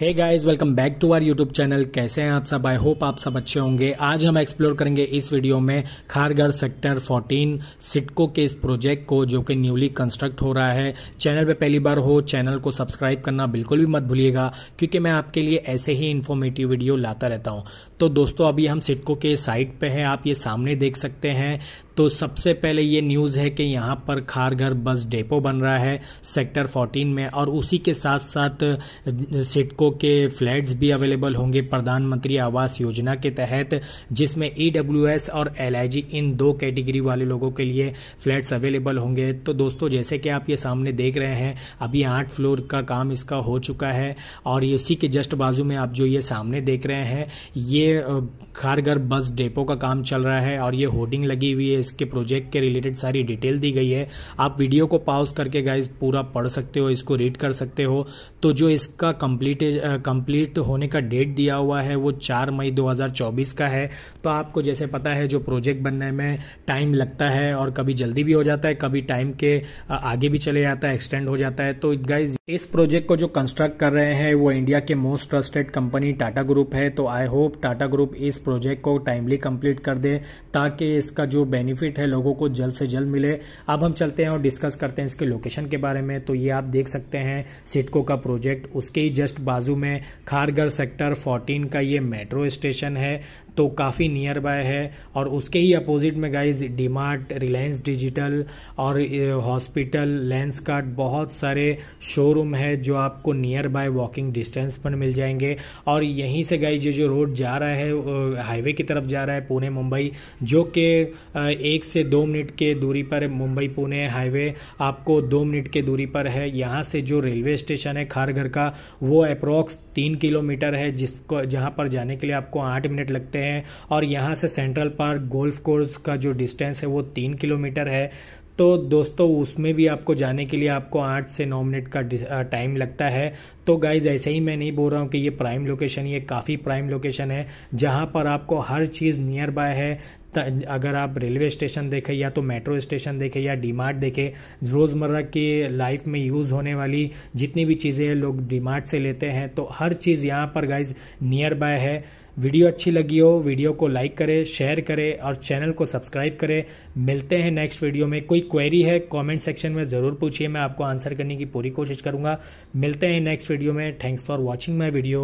hey guys welcome back to our YouTube channel कैसे हैं आप सब आई होप आप सब अच्छे होंगे आज हम एक्सप्लोर करेंगे इस वीडियो में खारगढ़ सेक्टर 14 सिटको के इस प्रोजेक्ट को जो कि न्यूली कंस्ट्रक्ट हो रहा है चैनल पे पहली बार हो चैनल को सब्सक्राइब करना बिल्कुल भी मत भूलिएगा क्योंकि मैं आपके लिए ऐसे ही इन्फॉर्मेटिव वीडियो लाता रहता हूँ तो दोस्तों अभी हम सिटको के साइट पर हैं आप ये सामने देख सकते हैं तो सबसे पहले ये न्यूज़ है कि यहाँ पर खारघर बस डेपो बन रहा है सेक्टर फोर्टीन में और उसी के साथ साथ सिटको लाखों के फ्लैट्स भी अवेलेबल होंगे प्रधानमंत्री आवास योजना के तहत जिसमें ई e और एल इन दो कैटेगरी वाले लोगों के लिए फ्लैट्स अवेलेबल होंगे तो दोस्तों जैसे कि आप ये सामने देख रहे हैं अभी आठ फ्लोर का काम इसका हो चुका है और इसी के जस्ट बाजू में आप जो ये सामने देख रहे हैं ये खारगर बस डेपो का काम चल रहा है और ये होर्डिंग लगी हुई है इसके प्रोजेक्ट के रिलेटेड सारी डिटेल दी गई है आप वीडियो को पॉज करके गाइज पूरा पढ़ सकते हो इसको रीड कर सकते हो तो जो इसका कंप्लीट कंप्लीट होने का डेट दिया हुआ है वो चार मई 2024 का है तो आपको जैसे पता है जो प्रोजेक्ट बनने में टाइम लगता है और कभी जल्दी भी हो जाता है कभी टाइम के आगे भी चले जाता है एक्सटेंड हो जाता है तो गाइज इस प्रोजेक्ट को जो कंस्ट्रक्ट कर रहे हैं वो इंडिया के most trusted company Tata group है तो आई होप टाटा ग्रुप इस प्रोजेक्ट को टाइमली कंप्लीट कर दे ताकि इसका जो बेनिफिट है लोगों को जल्द से जल्द मिले अब हम चलते हैं और डिस्कस करते हैं इसके लोकेशन के बारे में तो ये आप देख सकते हैं सिटको का प्रोजेक्ट उसके ही जस्ट बाजू बाजू में खारगढ़ सेक्टर 14 का ये मेट्रो स्टेशन है तो काफ़ी नियर बाय है और उसके ही अपोजिट में guys D Mart Reliance digital और हॉस्पिटल लेंस कार्ट बहुत सारे शोरूम है जो आपको नियर बाय वॉकिंग डिस्टेंस पर मिल जाएंगे और यहीं से गाइज ये जो रोड जा रहा है हाईवे की तरफ जा रहा है पुणे मुंबई जो कि एक से दो मिनट के दूरी पर मुंबई पुणे हाईवे आपको दो मिनट के दूरी पर है यहाँ से जो रेलवे स्टेशन है खारघर का वो अप्रोच अप्रोक्स तीन किलोमीटर है जिसको जहाँ पर जाने के लिए आपको आठ मिनट लगते हैं और यहाँ से सेंट्रल पार्क गोल्फ कोर्स का जो डिस्टेंस है वो तीन किलोमीटर है तो दोस्तों उसमें भी आपको जाने के लिए आपको आठ से नौ मिनट का टाइम लगता है तो गाइज ऐसे ही मैं नहीं बोल रहा हूँ कि ये प्राइम लोकेशन ये काफ़ी प्राइम लोकेशन है जहाँ पर आपको हर चीज़ नियर बाय है अगर आप रेलवे स्टेशन देखें या तो मेट्रो स्टेशन देखें या डी मार्ट देखें रोज़मर्रा के लाइफ में यूज़ होने वाली जितनी भी चीज़ें लोग डी मार्ट से लेते हैं तो हर चीज़ यहाँ पर गाइज नियर बाय है वीडियो अच्छी लगी हो वीडियो को लाइक करें शेयर करें और चैनल को सब्सक्राइब करें मिलते हैं नेक्स्ट वीडियो में कोई क्वेरी है कमेंट सेक्शन में ज़रूर पूछिए मैं आपको आंसर करने की पूरी कोशिश करूंगा मिलते हैं नेक्स्ट वीडियो में thanks for watching my video